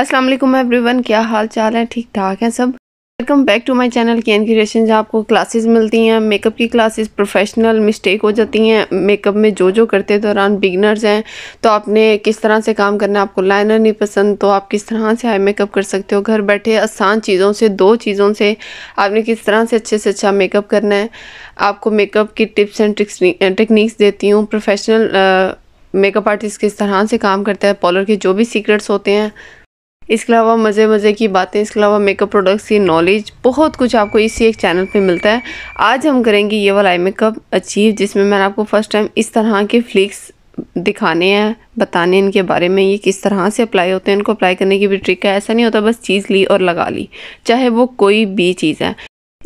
अस्सलाम वालेकुम एवरीवन क्या हाल चाल है ठीक ठाक हैं सब welcome back to my channel K N creation जहाँ आपको क्लासेस मिलती हैं मेकअप की क्लासेस प्रोफेशनल मिस्टेक हो जाती हैं मेकअप में जो जो करते दौरान बिगनर्स हैं तो आपने किस तरह से काम करना है आपको लाइनर नहीं पसंद तो आप किस तरह से आई मेकअप कर सकते हो घर बैठे आसान चीज़ों से दो चीज़ों से आपने किस तरह से अच्छे से अच्छा मेकअप करना है आपको मेकअप की टिप्स एंड टेक्निक्स देती हूँ प्रोफेशनल मेकअप आर्टिस्ट किस तरह से काम करता है पॉलर के जो भी सीक्रेट्स होते हैं इसके अलावा मज़े मज़े की बातें इसके अलावा मेकअप प्रोडक्ट्स की नॉलेज बहुत कुछ आपको इसी एक चैनल पे मिलता है आज हम करेंगे ये वाला आई मेकअप अचीव जिसमें मैंने आपको फ़र्स्ट टाइम इस तरह के फ्लिक्स दिखाने हैं बताने इनके बारे में ये किस तरह से अप्लाई होते हैं इनको अप्लाई करने की भी ट्रिक है ऐसा नहीं होता बस चीज़ ली और लगा ली चाहे वो कोई भी चीज़ है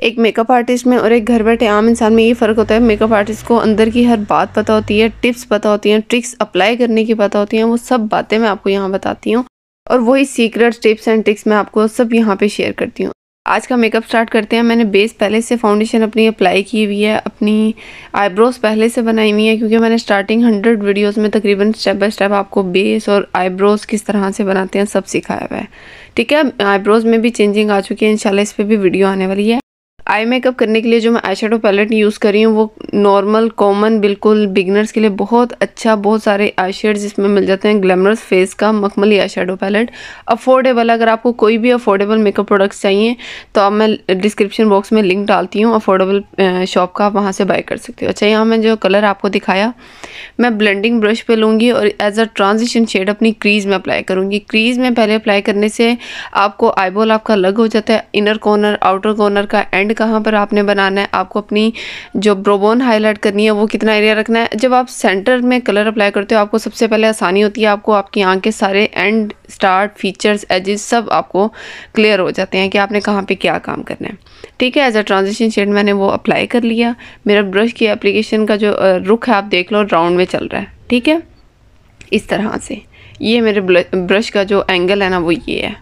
एक मेकअप आर्टिस्ट में और एक घर बैठे आम इंसान में ये फ़र्क होता है मेकअप आर्टिस्ट को अंदर की हर बात पता होती है टिप्स पता होती हैं ट्रिक्स अप्लाई करने की पता होती हैं वो सब बातें मैं आपको यहाँ बताती हूँ और वही सीक्रेट टिप्स एंड ट्रिक्स मैं आपको सब यहाँ पे शेयर करती हूँ आज का मेकअप स्टार्ट करते हैं मैंने बेस पहले से फाउंडेशन अपनी अप्लाई की हुई है अपनी आईब्रोज़ पहले से बनाई हुई है क्योंकि मैंने स्टार्टिंग हंड्रेड वीडियोस में तकरीबन स्टेप बाय स्टेप आपको बेस और आईब्रोज़ किस तरह से बनाते हैं सब सिखाया हुआ है ठीक है आईब्रोज़ में भी चेंजिंग आ चुकी है इनशाला इस पर भी वीडियो आने वाली है आई मेकअप करने के लिए जो मैं आई शेडो पैलेट यूज़ कर रही हूँ वो नॉर्मल कॉमन बिल्कुल बिगनर्स के लिए बहुत अच्छा बहुत सारे आई शेड इसमें मिल जाते हैं ग्लैमरस फेस का मखमली आई शेडो पैलेट अफोर्डेबल अगर आपको कोई भी अफोर्डेबल मेकअप प्रोडक्ट्स चाहिए तो आप मैं डिस्क्रिप्शन बॉक्स में लिंक डालती हूँ अफोर्डेबल शॉप का आप वहाँ से बाई कर सकते हो अच्छा यहाँ मैं जो कलर आपको दिखाया मैं ब्लेंडिंग ब्रश पे लूँगी और एज अ ट्रांजिशन शेड अपनी क्रीज़ में अप्लाई करूँगी क्रीज़ में पहले अप्लाई करने से आपको आईबॉल आपका अलग हो जाता है इनर कॉर्नर आउटर कॉर्नर का एंड कहाँ पर आपने बनाना है आपको अपनी जो ब्रोबोन हाईलाइट करनी है वो कितना एरिया रखना है जब आप सेंटर में कलर अप्लाई करते हो आपको सबसे पहले आसानी होती है आपको आपकी आँख के सारे एंड स्टार्ट फीचर्स एजेस सब आपको क्लियर हो जाते हैं कि आपने कहाँ पर क्या काम करना है ठीक है एज अ ट्रांजिशन शेड मैंने वो अप्लाई कर लिया मेरा ब्रश की एप्लीकेशन का जो रुख है आप देख लो राउंड में चल रहा है ठीक है इस तरह से ये मेरे ब्रश का जो एंगल है ना वो ये है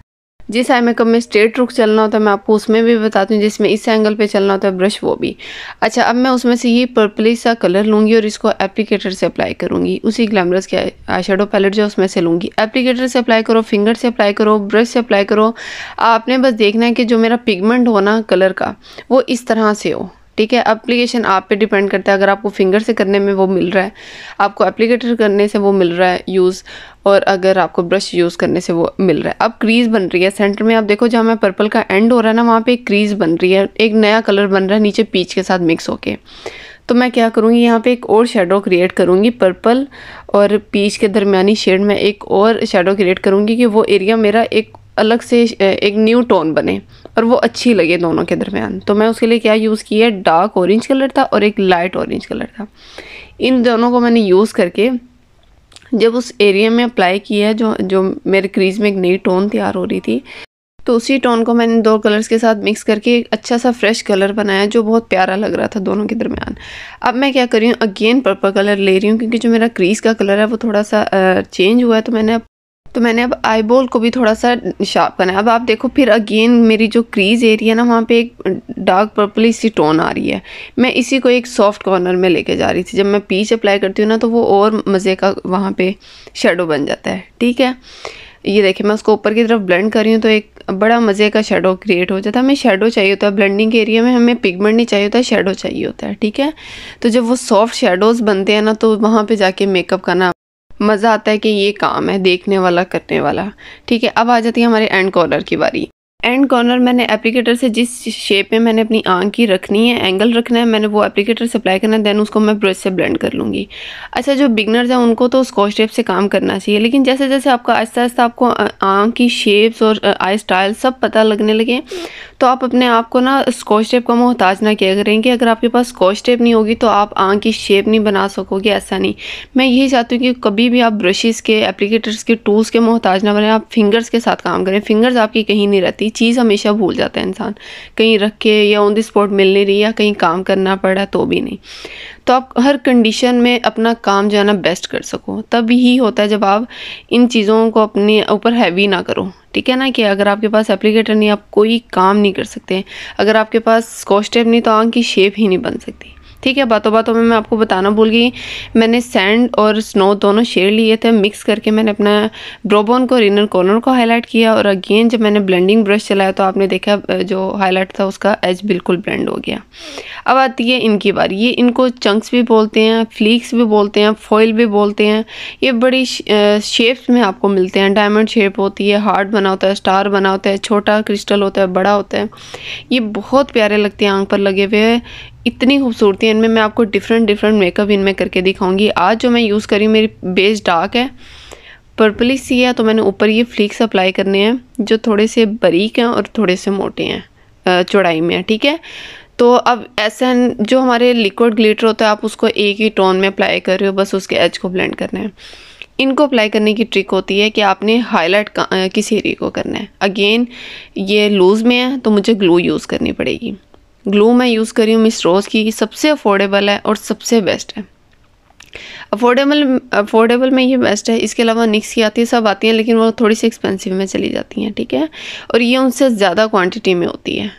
जिस आई मेकअप में स्ट्रेट रुक चलना होता है मैं आपको उसमें भी बताती हूँ जिसमें इस एंगल पे चलना होता है ब्रश वो भी अच्छा अब मैं उसमें से ये पर्पली सा कलर लूँगी और इसको एप्लीकेटर से अप्लाई करूँगी उसी ग्लैमरस के आई शेडो पैलेट जो उसमें से लूँगी एप्लीकेटर से अप्लाई करो फिंगर से अप्लाई करो ब्रश से अप्लाई करो आपने बस देखना है कि जो मेरा पिगमेंट हो ना कलर का वो इस तरह से हो ठीक है एप्लीकेशन आप पे डिपेंड करता है अगर आपको फिंगर से करने में वो मिल रहा है आपको एप्लीकेटर करने से वो मिल रहा है यूज़ और अगर आपको ब्रश यूज़ करने से वो मिल रहा है अब क्रीज़ बन रही है सेंटर में आप देखो जहाँ मैं पर्पल का एंड हो रहा है ना वहाँ पर एक क्रीज़ बन रही है एक नया कलर बन रहा है नीचे पीच के साथ मिक्स होके तो मैं क्या करूँगी यहाँ पे एक और शेडो क्रिएट करूँगी पर्पल और पीच के दरमियानी शेड में एक और शेडो क्रिएट करूँगी कि वो एरिया मेरा एक अलग से एक न्यू टोन बने और वो अच्छी लगे दोनों के दरमियान तो मैं उसके लिए क्या यूज़ किया डार्क ऑरेंज कलर था और एक लाइट ऑरेंज कलर था इन दोनों को मैंने यूज़ करके जब उस एरिया में अप्लाई किया जो जो मेरे क्रीज़ में एक नई टोन तैयार हो रही थी तो उसी टोन को मैंने दो कलर्स के साथ मिक्स करके एक अच्छा सा फ्रेश कलर बनाया जो बहुत प्यारा लग रहा था दोनों के दरमियान अब मैं क्या कर रही हूँ अगेन पर्पल कलर ले रही हूँ क्योंकि जो मेरा क्रीज़ का कलर है वो थोड़ा सा चेंज हुआ है तो मैंने तो मैंने अब आई बॉल को भी थोड़ा सा शार्प करना है अब आप देखो फिर अगेन मेरी जो क्रीज एरिया ना वहाँ पे एक डार्क पर्पली सी टोन आ रही है मैं इसी को एक सॉफ्ट कॉर्नर में लेके जा रही थी जब मैं पीच अप्लाई करती हूँ ना तो वो और मज़े का वहाँ पे शेडो बन जाता है ठीक है ये देखिए मैं उसको ऊपर की तरफ ब्लेंड कर रही हूँ तो एक बड़ा मज़े का शेडो क्रिएट हो जाता है हमें शेडो चाहिए होता है ब्लेंडिंग के एरिया में हमें पिगमेंट नहीं चाहिए होता है शेडो चाहिए होता है ठीक है तो जब वो सॉफ्ट शेडोज़ बनते हैं ना तो वहाँ पर जाके मेकअप करना मज़ा आता है कि ये काम है देखने वाला करने वाला ठीक है अब आ जाती है हमारे एंड कॉर्नर की बारी एंड कॉर्नर मैंने एप्लीकेटर से जिस शेप में मैंने अपनी आंख की रखनी है एंगल रखना है मैंने वो एप्लीकेटर से अप्लाई करना है देन उसको मैं ब्रश से ब्लेंड कर लूँगी अच्छा जो बिगनर्स हैं उनको तो स्कॉच टेप से काम करना चाहिए लेकिन जैसे जैसे आपका आहिस्ता आहिस्ता आपको आंख की शेप्स और आई स्टाइल सब पता लगने लगे तो आप अपने आप को ना स्कॉच टेप का मोहताज ना किया करेंगे अगर आपके पास स्कॉच टेप नहीं होगी तो आप आँख की शेप नहीं बना सकोगे ऐसा नहीं मैं यही चाहती हूँ कि कभी भी आप ब्रशेस के एप्लीकेटर्स के टूल्स के मोहताज ना बने आप फिंगर्स के साथ काम करें फिंगर्स आपकी कहीं नहीं रहती चीज़ हमेशा भूल जाता है इंसान कहीं रख के या ऑन द स्पॉट मिल नहीं रही या कहीं काम करना पड़ा तो भी नहीं तो आप हर कंडीशन में अपना काम जो है ना बेस्ट कर सको तब ही होता है जब आप इन चीज़ों को अपने ऊपर हैवी ना करो ठीक है ना कि अगर आपके पास एप्लीकेटर नहीं आप कोई काम नहीं कर सकते अगर आपके पास स्कॉच टेप नहीं तो आंख की शेप ही नहीं बन सकती ठीक है बातों बातों में मैं आपको बताना भूल गई मैंने सैंड और स्नो दोनों शेड लिए थे मिक्स करके मैंने अपना ब्रोबोन को इनर कॉर्नर को हाईलाइट किया और अगेन जब मैंने ब्लेंडिंग ब्रश चलाया तो आपने देखा जो हाईलाइट था उसका एज बिल्कुल ब्लेंड हो गया अब आती है इनकी बार ये इनको चंक्स भी बोलते हैं फ्लिक्स भी बोलते हैं फॉइल भी बोलते हैं ये बड़ी शेप्स में आपको मिलते हैं डायमंड शेप होती है हार्ट बना होता है स्टार बना होता है छोटा क्रिस्टल होता है बड़ा होता है ये बहुत प्यारे लगते हैं आँख पर लगे हुए इतनी खूबसूरती है इनमें मैं आपको डिफरेंट डिफरेंट मेकअप इनमें करके दिखाऊंगी आज जो मैं यूज़ करी मेरी बेस डार्क है पर्पली सी है तो मैंने ऊपर ये फ्लिक्स अप्लाई करने हैं जो थोड़े से बारीक हैं और थोड़े से मोटे हैं चौड़ाई में ठीक है तो अब ऐसे जो हमारे लिक्विड ग्लिटर होता है आप उसको एक ही टोन में अप्लाई कर रहे हो बस उसके एज को ब्लेंड करना है इनको अप्लाई करने की ट्रिक होती है कि आपने हाईलाइट किस एरिए को करना है अगेन ये लूज़ में है तो मुझे ग्लू यूज़ करनी पड़ेगी ग्लू मैं यूज़ करी हूँ मिस रोज़ की सबसे अफोर्डेबल है और सबसे बेस्ट है अफोर्डेबल अफोर्डेबल में ये बेस्ट है इसके अलावा निक्स की आती है सब आती हैं लेकिन वो थोड़ी सी एक्सपेंसिव में चली जाती हैं ठीक है और ये उनसे ज़्यादा क्वांटिटी में होती है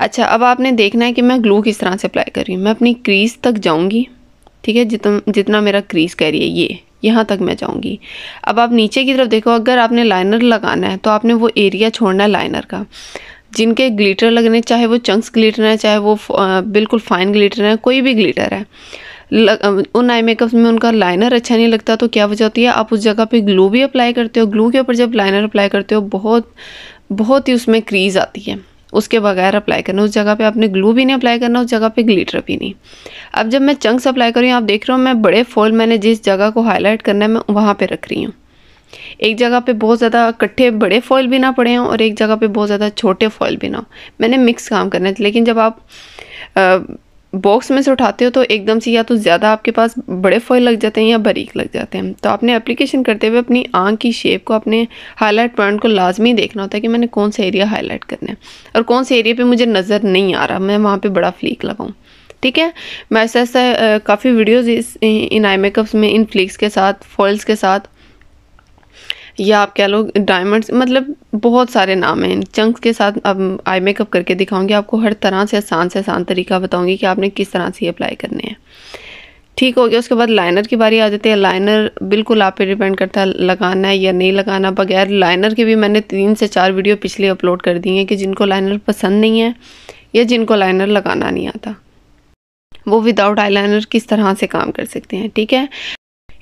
अच्छा अब आपने देखना है कि मैं ग्लू किस तरह से अप्लाई कर रही हूँ मैं अपनी क्रीज तक जाऊँगी ठीक है जित जितना मेरा क्रीज रही है ये यहाँ तक मैं जाऊँगी अब आप नीचे की तरफ देखो अगर आपने लाइनर लगाना है तो आपने वो एरिया छोड़ना है लाइनर का जिनके ग्लिटर लगने चाहे वो चंक्स ग्लिटर है चाहे वो बिल्कुल फाइन ग्लिटर है कोई भी ग्लिटर है लग, उन आई मेकअप में उनका लाइनर अच्छा नहीं लगता तो क्या वजह होती है आप उस जगह पे ग्लू भी अप्लाई करते हो ग्लू के ऊपर जब लाइनर अप्लाई करते हो बहुत बहुत ही उसमें क्रीज आती है उसके बगैर अप्लाई करना उस जगह पे आपने ग्लू भी नहीं अप्लाई करना उस जगह पे ग्लिटर भी नहीं अब जब मैं चंक्स अप्लाई कर रही हूँ आप देख रहे हो मैं बड़े फॉल मैंने जिस जगह को हाईलाइट करना है मैं वहाँ पर रख रही हूँ एक जगह पे बहुत ज़्यादा इकट्ठे बड़े फॉयल भी ना पड़े हों और एक जगह पे बहुत ज़्यादा छोटे फॉयल भी ना हो मैंने मिक्स काम करना थे लेकिन जब आप बॉक्स में से उठाते हो तो एकदम से या तो ज़्यादा आपके पास बड़े फॉइल लग जाते हैं या बारीक लग जाते हैं तो आपने एप्लीकेशन करते हुए अपनी आँख की शेप को अपने हाईलाइट पॉइंट को लाजमी देखना होता है कि मैंने कौन सा एरिया हाईलाइट करना है और कौन से एरिया पर मुझे नज़र नहीं आ रहा मैं वहाँ पर बड़ा फ्लीक लगाऊँ ठीक है मैं ऐसा ऐसा काफ़ी वीडियोज़ इस इन आई मेकअप्स में इन फ्लिक्स के साथ फॉल्स के साथ या आप कह लो डायमंड्स मतलब बहुत सारे नाम हैं चंक्स के साथ अब आई मेकअप करके दिखाऊंगी आपको हर तरह से आसान से आसान तरीका बताऊंगी कि आपने किस तरह से अप्लाई करने हैं ठीक हो गया उसके बाद लाइनर की बारी आ जाती है लाइनर बिल्कुल आप पे डिपेंड करता है लगाना है या नहीं लगाना बगैर लाइनर के भी मैंने तीन से चार वीडियो पिछले अपलोड कर दी हैं कि जिनको लाइनर पसंद नहीं है या जिनको लाइनर लगाना नहीं आता वो विदाउट लाइनर किस तरह से काम कर सकते हैं ठीक है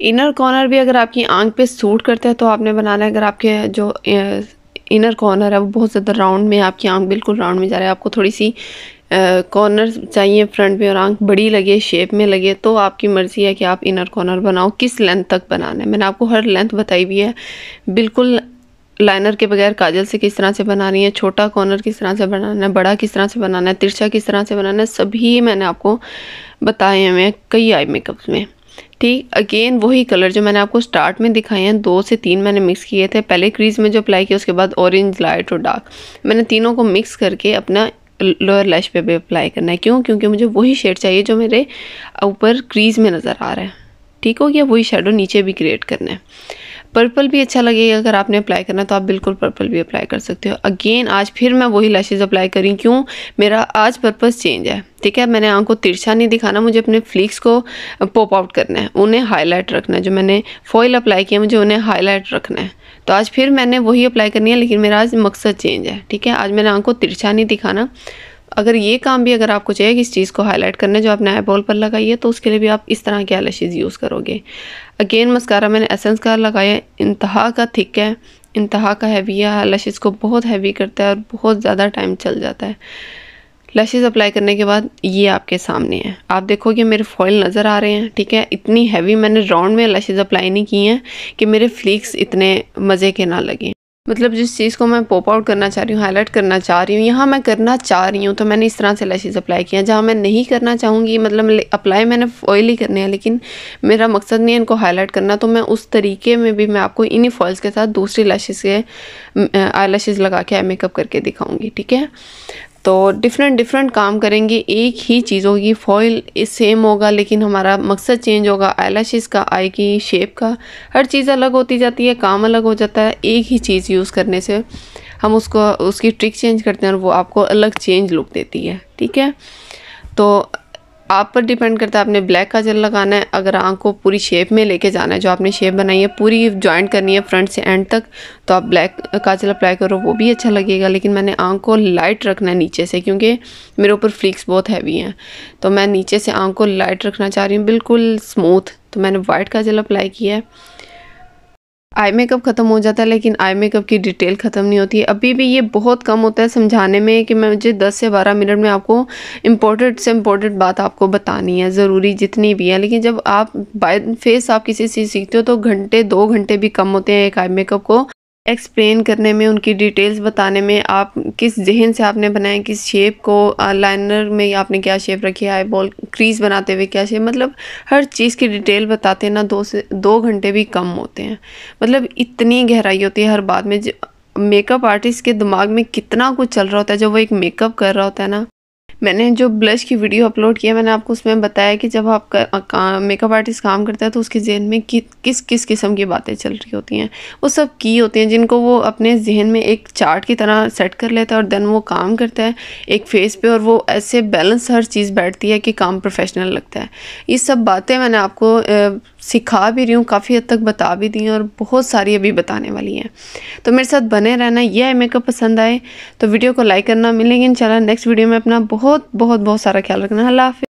इनर कॉर्नर भी अगर आपकी आंख पे सूट करता है तो आपने बनाना है अगर आपके जो इनर कॉर्नर है वो बहुत ज़्यादा राउंड में आपकी आंख बिल्कुल राउंड में जा रहा है आपको थोड़ी सी कॉर्नर चाहिए फ्रंट में और आंख बड़ी लगे शेप में लगे तो आपकी मर्ज़ी है कि आप इनर कॉर्नर बनाओ किस लेंथ तक बनाना है मैंने आपको हर लेंथ बताई हुई है बिल्कुल लाइनर के बगैर काजल से किस तरह से बनानी है छोटा कॉर्नर किस तरह से बनाना है बड़ा किस तरह से बनाना है तिरछा किस तरह से बनाना है सभी मैंने आपको बताए हुए हैं कई आई मेकअप्स में ठीक अगेन वही कलर जो मैंने आपको स्टार्ट में दिखाए हैं दो से तीन मैंने मिक्स किए थे पहले क्रीज़ में जो अप्लाई किया उसके बाद ऑरेंज लाइट और डार्क मैंने तीनों को मिक्स करके अपना लोअर लैश पे भी अप्लाई करना है क्यों क्योंकि मुझे वही शेड चाहिए जो मेरे ऊपर क्रीज़ में नज़र आ रहा है ठीक हो गया वही शेडो नीचे भी क्रिएट करना है पर्पल भी अच्छा लगेगा अगर आपने अप्लाई करना तो आप बिल्कुल पर्पल भी अप्लाई कर सकते हो अगेन आज फिर मैं वही लैशेज़ अप्लाई करी क्यों मेरा आज पर्पज़ चेंज है ठीक है मैंने आँख को तिरछा नहीं दिखाना मुझे अपने फ्लिक्स को पॉप आउट करना है उन्हें हाईलाइट रखना है जो मैंने फॉइल अप्लाई किया मुझे उन्हें हाईलाइट रखना है तो आज फिर मैंने वही अप्लाई करनी है लेकिन मेरा आज मकसद चेंज है ठीक है आज मैंने आँख को तिरछा नहीं दिखाना अगर ये काम भी अगर आपको चाहिए कि इस चीज़ को हाईलाइट करने जो आपने आईबॉल पर लगाई है तो उसके लिए भी आप इस तरह के आई यूज़ करोगे अगेन मस्कारा मैंने एसेंस का लगाया इंतहा का थिक है इंतहा का हैवी है लशेज़ को बहुत हैवी करता है और बहुत ज़्यादा टाइम चल जाता है लशेज़ अप्लाई करने के बाद ये आपके सामने है आप देखोगे मेरे फॉइल नज़र आ रहे हैं ठीक है इतनी हैवी मैंने राउंड में लशेज़ अप्लाई नहीं की हैं कि मेरे फ्लिक्स इतने मज़े के ना लगें मतलब जिस चीज़ को मैं पॉप आउट करना चाह रही हूँ हाईलाइट करना चाह रही हूँ यहाँ मैं करना चाह रही हूँ तो मैंने इस तरह से लैशेज़ अप्लाई किया जहाँ मैं नहीं करना चाहूँगी मतलब अप्लाई मैंने फॉइल ही करने हैं लेकिन मेरा मकसद नहीं है इनको हाईलाइट करना तो मैं उस तरीके में भी मैं आपको इन्हीं फॉल्स के साथ दूसरी लैशेज़ के आई लैशेज़ लगा के आई मेकअप करके दिखाऊँगी ठीक है तो डिफरेंट डिफरेंट काम करेंगे एक ही चीज़ों की फॉइल सेम होगा लेकिन हमारा मकसद चेंज होगा आई का आई की शेप का हर चीज़ अलग होती जाती है काम अलग हो जाता है एक ही चीज़ यूज़ करने से हम उसको उसकी ट्रिक चेंज करते हैं और वो आपको अलग चेंज लुक देती है ठीक है तो आप पर डिपेंड करता है आपने ब्लैक काजल लगाना है अगर आँख को पूरी शेप में लेके जाना है जो आपने शेप बनाई है पूरी ज्वाइंट करनी है फ्रंट से एंड तक तो आप ब्लैक काजल अप्लाई करो वो भी अच्छा लगेगा लेकिन मैंने आँख को लाइट रखना है नीचे से क्योंकि मेरे ऊपर फ्लिक्स बहुत हैवी हैं तो मैं नीचे से आँख को लाइट रखना चाह रही हूँ बिल्कुल स्मूथ तो मैंने वाइट काजल अप्लाई किया है आई मेकअप ख़त्म हो जाता है लेकिन आई मेकअप की डिटेल ख़त्म नहीं होती है अभी भी ये बहुत कम होता है समझाने में कि मैं मुझे 10 से 12 मिनट में आपको इम्पोर्टेंट से इम्पोर्टेंट बात आपको बतानी है ज़रूरी जितनी भी है लेकिन जब आप बाय फेस आप किसी से सीखते हो तो घंटे दो घंटे भी कम होते हैं एक आई मेकअप को एक्सप्लेन करने में उनकी डिटेल्स बताने में आप किस जहन से आपने बनाया किस शेप को लाइनर में आपने क्या शेप रखी है बॉल क्रीज बनाते हुए क्या शेप मतलब हर चीज़ की डिटेल बताते हैं ना दो से दो घंटे भी कम होते हैं मतलब इतनी गहराई होती है हर बात में मेकअप आर्टिस्ट के दिमाग में कितना कुछ चल रहा होता है जब वो एक मेकअप कर रहा होता है ना मैंने जो ब्लश की वीडियो अपलोड किया मैंने आपको उसमें बताया कि जब आपका मेकअप आर्टिस्ट काम करता है तो उसके जहन में कि, किस किस किस्म की बातें चल रही होती हैं वो सब की होती हैं जिनको वो अपने जहन में एक चार्ट की तरह सेट कर लेता है और देन वो काम करता है एक फेस पर और वो ऐसे बैलेंस हर चीज़ बैठती है कि काम प्रोफेशनल लगता है ये सब बातें मैंने आपको सिखा भी रही हूँ काफ़ी हद तक बता भी दी हैं और बहुत सारी अभी बताने वाली हैं तो मेरे साथ बने रहना यह मेकअप पसंद आए तो वीडियो को लाइक करना मिलेंगे इन नेक्स्ट वीडियो में अपना बहुत बहुत बहुत बहुत सारा ख्याल रखना है अल्लाह हाफि